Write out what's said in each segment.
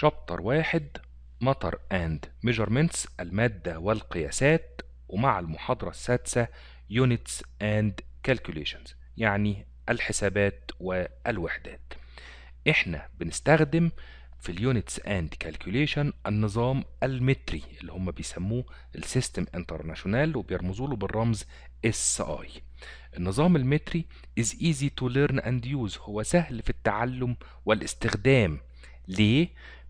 شابتر واحد مطر اند ميجرمنتس المادة والقياسات ومع المحاضرة السادسة يونتس اند كالكوليشنز يعني الحسابات والوحدات احنا بنستخدم في اليونتس اند كالكوليشن النظام المتري اللي هم بيسموه السيستم انترناشونال وبيرمزوا له بالرمز اس اي النظام المتري is easy to learn and use هو سهل في التعلم والاستخدام ليه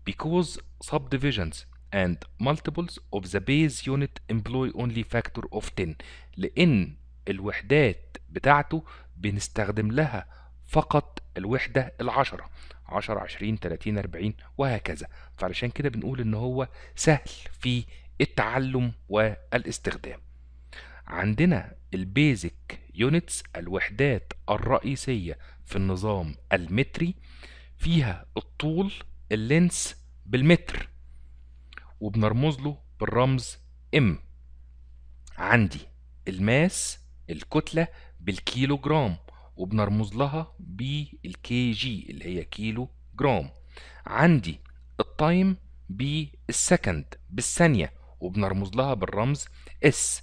because subdivisions and multiples of the base unit employ only factor of 10 لأن الوحدات بتاعته بنستخدم لها فقط الوحدة العشرة 10 20 30 40 وهكذا فعلشان كده بنقول ان هو سهل في التعلم والاستخدام عندنا البيزك يونتس الوحدات الرئيسية في النظام المتري فيها الطول اللينس بالمتر وبنرمز له بالرمز ام عندي الماس الكتلة بالكيلو جرام وبنرمز لها بالكي جي اللي هي كيلو جرام عندي التايم بالسكند بالثانية وبنرمز لها بالرمز اس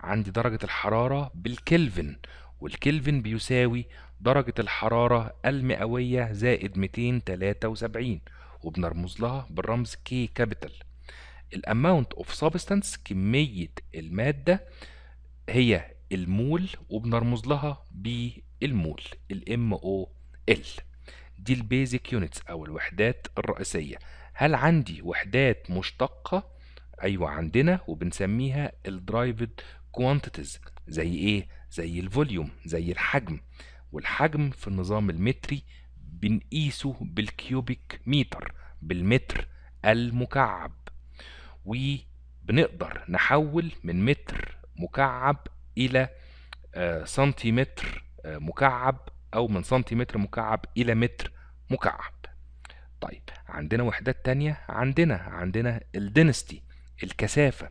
عندي درجة الحرارة بالكلفن والكلفن بيساوي درجة الحرارة المئوية زائد 273 وبنرمز لها بالرمز كي كابيتال الاماونت اوف سبستانس كميه الماده هي المول وبنرمز لها بالمول الام او ال دي البيزك يونتس او الوحدات الرئيسيه هل عندي وحدات مشتقه ايوه عندنا وبنسميها الدرايفد كوانتيتيز زي ايه زي الفوليوم زي الحجم والحجم في النظام المتري بنقيسه بالكيوبيك متر بالمتر المكعب وبنقدر نحول من متر مكعب إلى آه، سنتيمتر آه، مكعب أو من سنتيمتر مكعب إلى متر مكعب طيب عندنا وحدات تانية عندنا عندنا الدنستي الكثافة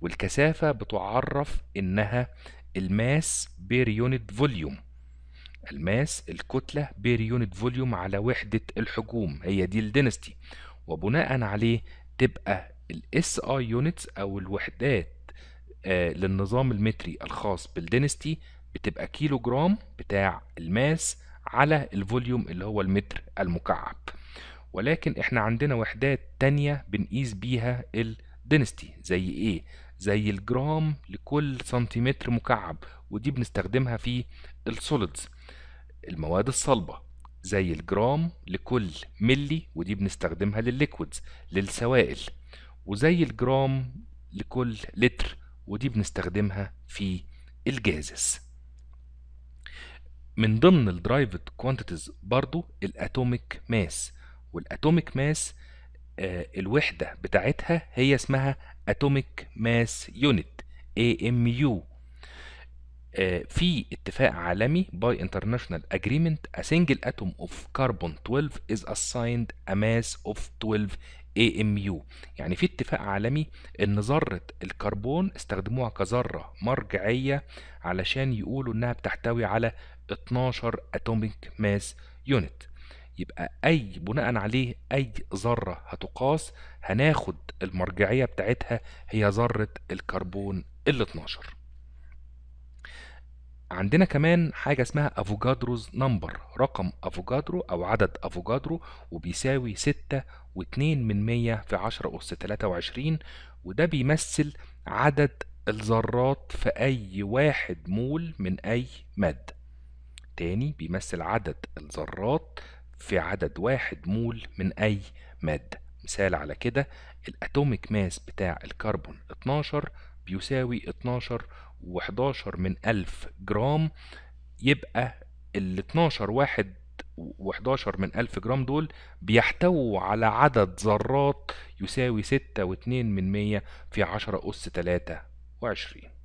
والكثافة بتعرف إنها الماس بير يونت فوليوم الماس الكتلة بير يونت فوليوم على وحدة الحجوم هي دي الدينستي وبناء عليه تبقى الاس اي يونتس او الوحدات آه للنظام المتري الخاص بالدينستي بتبقى كيلو جرام بتاع الماس على الفوليوم اللي هو المتر المكعب ولكن احنا عندنا وحدات تانية بنقيس بيها الدينستي زي ايه؟ زي الجرام لكل سنتيمتر مكعب ودي بنستخدمها في السوليدز المواد الصلبة زي الجرام لكل ملي ودي بنستخدمها للليكويدز للسوائل وزي الجرام لكل لتر ودي بنستخدمها في الجازز من ضمن الدرايفد كوانتيتيز برضو الاتوميك ماس والاتوميك ماس آه، الوحدة بتاعتها هي اسمها اتوميك ماس يونت AMU آه، في اتفاق عالمي by international agreement a single atom of carbon 12 is assigned a mass of 12 AMU يعني في اتفاق عالمي ان ذرة الكربون استخدموها كذرة مرجعية علشان يقولوا انها بتحتوي على 12 اتوميك ماس يونت يبقى اي بناء عليه اي ذرة هتقاس هناخد المرجعية بتاعتها هي ذرة الكربون ال 12 عندنا كمان حاجة اسمها افوجادروز نمبر رقم افوجادرو او عدد افوجادرو وبيساوي ستة واتنين من مية في عشرة أس تلاتة وعشرين وده بيمثل عدد الذرات في أي واحد مول من أي مادة تاني بيمثل عدد الذرات في عدد واحد مول من أي مادة مثال على كده الأتوميك ماس بتاع الكربون 12 بيساوي 12 و11 من ألف جرام يبقى ال 12 واحد و11 من ألف جرام دول بيحتووا على عدد ذرات يساوي 6.2 من 100 في 10 أس 23